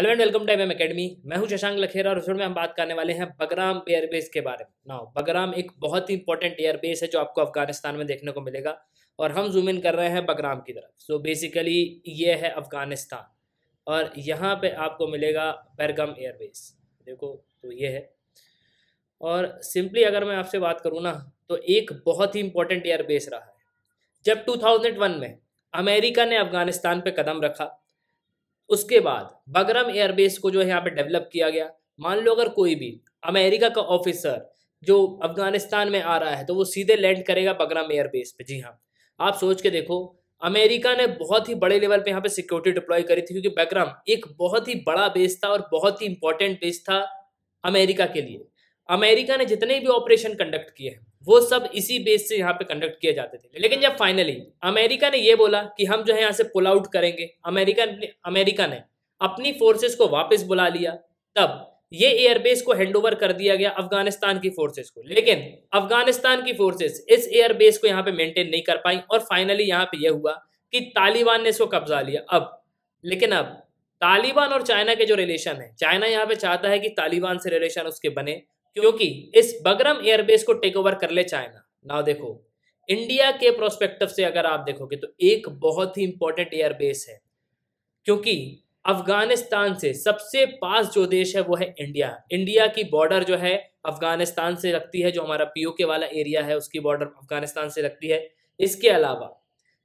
hello and welcome time M academy मैं हूं शशांक लखेरा और इस में हम बात करने वाले हैं बगराम एयरबेस के बारे में नाउ बगराम एक बहुत ही इंपॉर्टेंट एयरबेस है जो आपको अफगानिस्तान में देखने को मिलेगा और हम जूम इन कर रहे हैं बगराम की तरफ सो बेसिकली ये है अफगानिस्तान और यहाँ पे आपको मिलेगा बैरगम एयरबेस देखो तो ये है और सिंपली अगर मैं आपसे बात करूँ ना तो एक बहुत ही इंपॉर्टेंट एयरबेस रहा है जब टू में अमेरिका ने अफगानिस्तान पर कदम रखा उसके बाद बगरम एयरबेस को जो है यहाँ पे डेवलप किया गया मान लो अगर कोई भी अमेरिका का ऑफिसर जो अफगानिस्तान में आ रहा है तो वो सीधे लैंड करेगा बगरम एयरबेस पे जी हाँ आप सोच के देखो अमेरिका ने बहुत ही बड़े लेवल पे यहाँ पे सिक्योरिटी डिप्लॉय करी थी क्योंकि बगरम एक बहुत ही बड़ा बेस था और बहुत ही इंपॉर्टेंट बेस था अमेरिका के लिए अमेरिका ने जितने भी ऑपरेशन कंडक्ट किए हैं वो सब इसी बेस से यहाँ पे कंडक्ट किए जाते थे लेकिन जब फाइनली अमेरिका ने ये बोला कि हम जो है यहाँ से पुल आउट करेंगे अमेरिका ने अमेरिका ने अपनी फोर्सेस को वापस बुला लिया तब ये एयरबेस को हैंडओवर कर दिया गया अफगानिस्तान की फोर्सेस को लेकिन अफगानिस्तान की फोर्सेस इस एयरबेस को यहाँ पे मेंटेन नहीं कर पाई और फाइनली यहाँ पे यह हुआ कि तालिबान ने इसको कब्जा लिया अब लेकिन अब तालिबान और चाइना के जो रिलेशन है चाइना यहाँ पे चाहता है कि तालिबान से रिलेशन उसके बने क्योंकि इस बगरम एयरबेस को टेक ओवर कर ले चाइना ना देखो इंडिया के प्रोस्पेक्टिव से अगर आप देखोगे तो एक बहुत ही इंपॉर्टेंट एयरबेस है क्योंकि अफगानिस्तान से सबसे पास जो देश है वो है इंडिया इंडिया की बॉर्डर जो है अफगानिस्तान से लगती है जो हमारा पीओके वाला एरिया है उसकी बॉर्डर अफगानिस्तान से लगती है इसके अलावा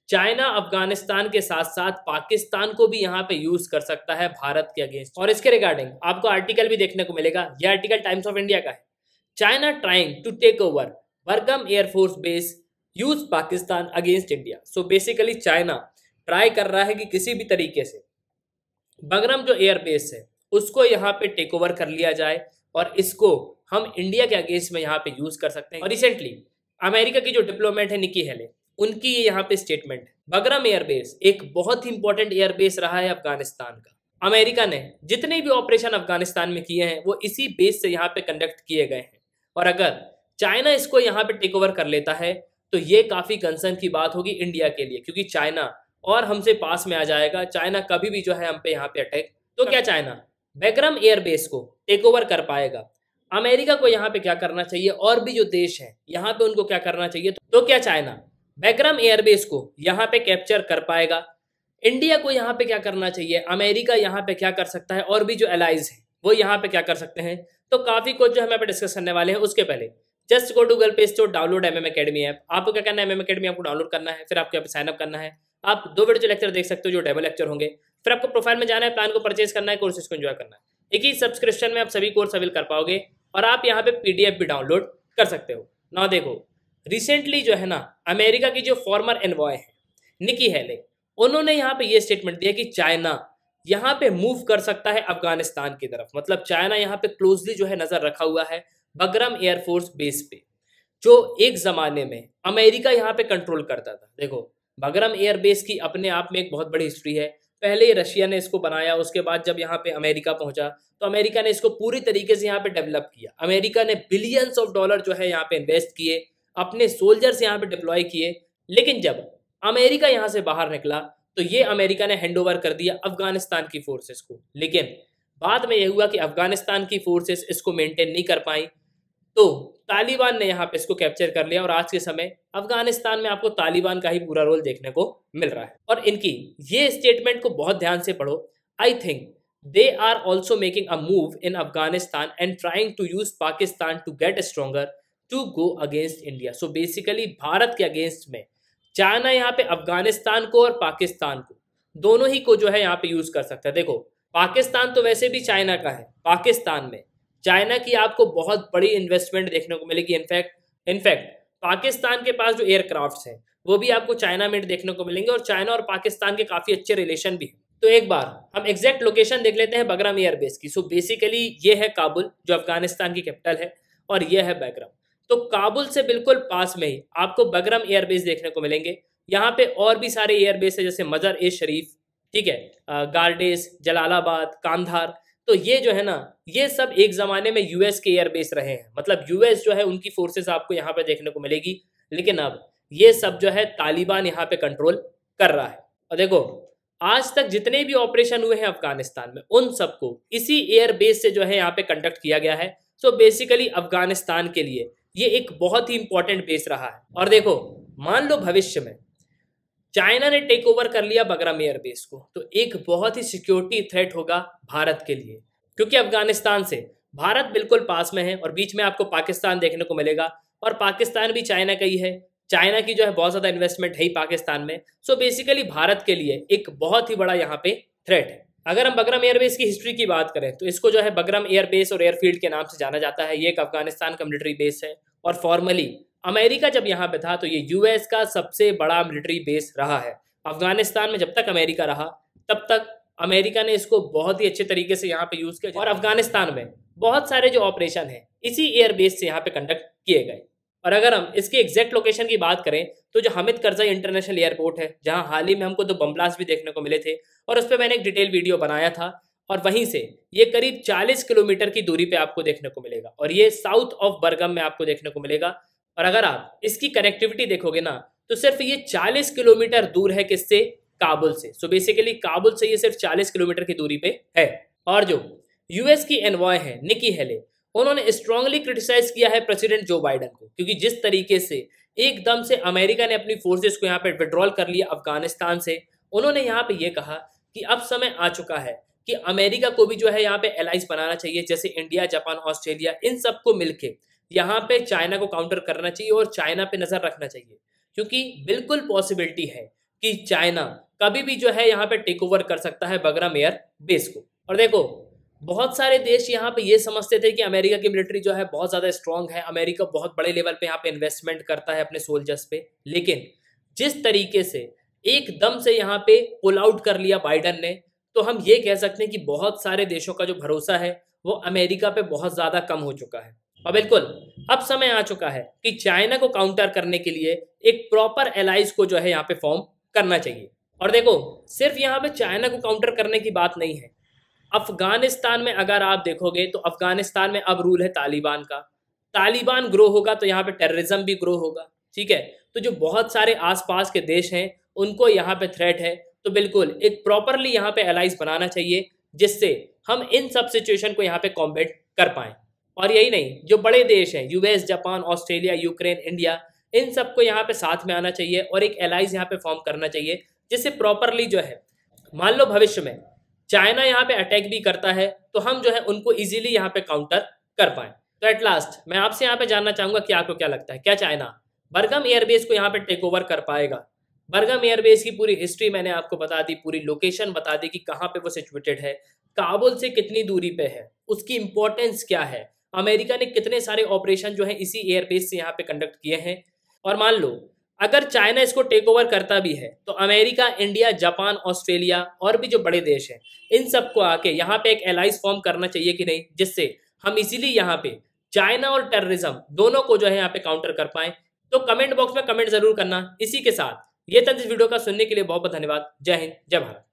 चाइना अफगानिस्तान के साथ साथ पाकिस्तान को भी यहाँ पे यूज कर सकता है भारत के अगेंस्ट और इसके रिगार्डिंग आपको आर्टिकल भी देखने को मिलेगा यह आर्टिकल टाइम्स ऑफ इंडिया का है China trying to take over Bagram air force base use Pakistan against India so basically China try कर रहा है कि किसी भी तरीके से बगरम जो एयरबेस है उसको यहाँ पे टेक ओवर कर लिया जाए और इसको हम इंडिया के अगेंस्ट में यहाँ पे यूज कर सकते हैं और रिसेंटली अमेरिका की जो डिप्लोमेट है निकी हेले उनकी यहाँ पे स्टेटमेंट है बगरम एयरबेस एक बहुत ही इंपॉर्टेंट एयरबेस रहा है अफगानिस्तान का अमेरिका ने जितने भी ऑपरेशन अफगानिस्तान में किए हैं वो इसी बेस से यहाँ पे कंडक्ट किए गए हैं और अगर चाइना इसको यहाँ पे टेक ओवर कर लेता है तो ये काफ़ी कंसर्न की बात होगी इंडिया के लिए क्योंकि चाइना और हमसे पास में आ जाएगा चाइना कभी भी जो है हम पे यहाँ पे अटैक तो क्या चाइना बैगरम एयरबेस को टेक ओवर कर पाएगा अमेरिका को यहाँ पे क्या करना चाहिए और भी जो देश है यहाँ पे उनको क्या करना चाहिए तो क्या चाइना बैग्राम एयरबेस को यहाँ पे कैप्चर कर पाएगा इंडिया को यहाँ पे क्या करना चाहिए अमेरिका यहाँ पे क्या कर सकता है और भी जो एलाइज हैं वो यहाँ पे क्या कर सकते हैं तो काफी कुछ जो हम यहाँ पे डिस्कस करने वाले हैं उसके पहले just go to Google play store download M M academy app आपको क्या करना है एम एम अकेडमी आपको डाउनलोड करना है फिर आपको यहाँ पे साइनअप करना है आप दो वीडियो लेक्चर देख सकते हो जो डेबल लेक्चर होंगे फिर आपको प्रोफाइल में जाना है प्लान को परचेज करना है कोर्सेज को एंजॉय करना है एक ही सब्सक्रिप्शन में आप सभी कोर्स अवेल कर पाओगे और आप यहाँ पे पीडीएफ भी डाउनलोड कर सकते हो ना देखो रिसेंटली जो है ना अमेरिका की जो फॉर्मर एनवॉय है निकी हेले उन्होंने यहाँ पे ये स्टेटमेंट दिया कि चाइना यहाँ पे मूव कर सकता है अफगानिस्तान की तरफ मतलब चाइना यहाँ पे क्लोजली जो है नजर रखा हुआ है बगरम एयरफोर्स बेस पे जो एक जमाने में अमेरिका यहाँ पे कंट्रोल करता था देखो बगरम एयरबेस की अपने आप में एक बहुत बड़ी हिस्ट्री है पहले ही रशिया ने इसको बनाया उसके बाद जब यहाँ पे अमेरिका पहुंचा तो अमेरिका ने इसको पूरी तरीके से यहाँ पे डेवलप किया अमेरिका ने बिलियंस ऑफ डॉलर जो है यहाँ पे इन्वेस्ट किए अपने सोल्जर्स यहाँ पे डिप्लॉय किए लेकिन जब अमेरिका यहाँ से बाहर निकला तो ये अमेरिका ने हैंड ओवर कर दिया अफगानिस्तान की फोर्सेस को लेकिन बाद में यह हुआ कि अफगानिस्तान की फोर्सेस इसको मेंटेन नहीं कर पाई तो तालिबान ने यहाँ पे इसको कैप्चर कर लिया और आज के समय अफगानिस्तान में आपको तालिबान का ही पूरा रोल देखने को मिल रहा है और इनकी ये स्टेटमेंट को बहुत ध्यान से पढ़ो I think they are also making a move in Afghanistan and trying to use Pakistan to get stronger to go against India so basically Bharat के अगेंस्ट में चाइना यहाँ पे अफगानिस्तान को और पाकिस्तान को दोनों ही को जो है यहाँ पे यूज कर सकता है देखो पाकिस्तान तो वैसे भी चाइना का है पाकिस्तान में चाइना की आपको बहुत बड़ी इन्वेस्टमेंट देखने को मिलेगी इनफैक्ट इनफैक्ट पाकिस्तान के पास जो एयरक्राफ्ट हैं वो भी आपको चाइना में देखने को मिलेंगे और चाइना और पाकिस्तान के काफी अच्छे रिलेशन भी तो एक बार हम एग्जैक्ट लोकेशन देख लेते हैं बगराम एयरबेस की सो बेसिकली ये है काबुल जो अफगानिस्तान की कैपिटल है और ये है बैगराम तो काबुल से बिल्कुल पास में ही आपको बगरम एयरबेस देखने को मिलेंगे यहाँ पे और भी सारे एयरबेस है जैसे मजर ए शरीफ ठीक है गार्डेस जलालाबाद कांधार तो ये जो है ना ये सब एक ज़माने में यूएस के एयरबेस रहे हैं मतलब यूएस जो है उनकी फोर्सेस आपको यहाँ पे देखने को मिलेगी लेकिन अब ये सब जो है तालिबान यहाँ पे कंट्रोल कर रहा है और देखो आज तक जितने भी ऑपरेशन हुए हैं अफगानिस्तान में उन सबको इसी एयरबेस से जो है यहाँ पे कंडक्ट किया गया है सो बेसिकली अफगानिस्तान के लिए ये एक बहुत ही इंपॉर्टेंट बेस रहा है और देखो मान लो भविष्य में चाइना ने टेक ओवर कर लिया बगराम एयरबेस को तो एक बहुत ही सिक्योरिटी थ्रेट होगा भारत के लिए क्योंकि अफगानिस्तान से भारत बिल्कुल पास में है और बीच में आपको पाकिस्तान देखने को मिलेगा और पाकिस्तान भी चाइना का ही है चाइना की जो है बहुत ज़्यादा इन्वेस्टमेंट है ही पाकिस्तान में सो बेसिकली भारत के लिए एक बहुत ही बड़ा यहाँ पे थ्रेट है अगर हम बगरम एयरबेस की हिस्ट्री की बात करें तो इसको जो है बगरम एयरबेस और एयरफील्ड के नाम से जाना जाता है ये एक अफगानिस्तान का मिलिट्री बेस है और फॉर्मली अमेरिका जब यहाँ पे था तो ये यूएस का सबसे बड़ा मिलिट्री बेस रहा है अफगानिस्तान में जब तक अमेरिका रहा तब तक अमेरिका ने इसको बहुत ही अच्छे तरीके से यहाँ पे यूज़ किया और अफगानिस्तान में बहुत सारे जो ऑपरेशन है इसी एयरबेस से यहाँ पे कंडक्ट किए गए और अगर हम इसकी एग्जैक्ट लोकेशन की बात करें तो जो हमिद करजा इंटरनेशनल एयरपोर्ट है जहाँ हाल ही में हमको दो बम्बलास्ट भी देखने को मिले थे और उस पर मैंने एक डिटेल वीडियो बनाया था और वहीं से ये करीब 40 किलोमीटर की दूरी पे आपको देखने को मिलेगा और ये साउथ ऑफ बरगम में आपको देखने को मिलेगा और अगर आप इसकी कनेक्टिविटी देखोगे ना तो सिर्फ ये 40 किलोमीटर दूर है किससे काबुल से सो बेसिकली काबुल से ये सिर्फ 40 किलोमीटर की दूरी पे है और जो यूएस की एनवॉय है निकी हेले उन्होंने स्ट्रांगली क्रिटिसाइज किया है प्रेसिडेंट जो बाइडन को क्योंकि जिस तरीके से एकदम से अमेरिका ने अपनी फोर्सेस को यहाँ पे विड्रॉल कर लिया अफगानिस्तान से उन्होंने यहाँ पे ये कहा कि अब समय आ चुका है कि अमेरिका को भी जो है यहाँ पे एलाइज बनाना चाहिए जैसे इंडिया जापान ऑस्ट्रेलिया इन सबको मिलकर यहाँ पे चाइना को काउंटर करना चाहिए और चाइना पे नजर रखना चाहिए क्योंकि बिल्कुल पॉसिबिलिटी है कि चाइना कभी भी जो है यहाँ पे टेक ओवर कर सकता है बगरा मेयर बेस को और देखो बहुत सारे देश यहाँ पे ये समझते थे कि अमेरिका की मिलिट्री जो है बहुत ज़्यादा स्ट्रांग है अमेरिका बहुत बड़े लेवल पे यहाँ पे इन्वेस्टमेंट करता है अपने सोल्जर्स पे लेकिन जिस तरीके से एकदम से यहाँ पे पुल आउट कर लिया बाइडन ने तो हम ये कह सकते हैं कि बहुत सारे देशों का जो भरोसा है वो अमेरिका पे बहुत ज़्यादा कम हो चुका है और बिल्कुल अब समय आ चुका है कि चाइना को काउंटर करने के लिए एक प्रॉपर एलाइज को जो है यहाँ पे फॉर्म करना चाहिए और देखो सिर्फ यहाँ पे चाइना को काउंटर करने की बात नहीं है अफगानिस्तान में अगर आप देखोगे तो अफगानिस्तान में अब रूल है तालिबान का तालिबान ग्रो होगा तो यहाँ पे टेररिज्म भी ग्रो होगा ठीक है तो जो बहुत सारे आसपास के देश हैं उनको यहाँ पे थ्रेट है तो बिल्कुल एक प्रॉपरली यहाँ पे एलाइज बनाना चाहिए जिससे हम इन सब सिचुएशन को यहाँ पे कॉम्बेट कर पाए और यही नहीं जो बड़े देश हैं US Japan Australia Ukraine India इन सबको यहाँ पे साथ में आना चाहिए और एक एलाइज यहाँ पे फॉर्म करना चाहिए जिससे प्रॉपरली जो है मान लो भविष्य में चाइना यहाँ पे अटैक भी करता है तो हम जो है उनको इजीली यहाँ पे काउंटर कर पाए तो एट लास्ट मैं आपसे यहाँ पे जानना चाहूंगा कि आपको क्या लगता है क्या चाइना बरगम एयरबेस को यहाँ पे टेक ओवर कर पाएगा बर्गम एयरबेस की पूरी हिस्ट्री मैंने आपको बता दी पूरी लोकेशन बता दी कि कहाँ पे वो सिचुएटेड है काबुल से कितनी दूरी पे है उसकी इंपॉर्टेंस क्या है अमेरिका ने कितने सारे ऑपरेशन जो है इसी एयरबेस से यहाँ पे कंडक्ट किए हैं और मान लो अगर चाइना इसको टेक ओवर करता भी है तो अमेरिका इंडिया जापान ऑस्ट्रेलिया और भी जो बड़े देश हैं इन सबको आके यहाँ पे एक एलाइज फॉर्म करना चाहिए कि नहीं जिससे हम इजीली यहाँ पे चाइना और टेररिज्म दोनों को जो है यहाँ पे काउंटर कर पाए तो कमेंट बॉक्स में कमेंट जरूर करना इसी के साथ ये तंज वीडियो का सुनने के लिए बहुत बहुत धन्यवाद जय हिंद जय भारत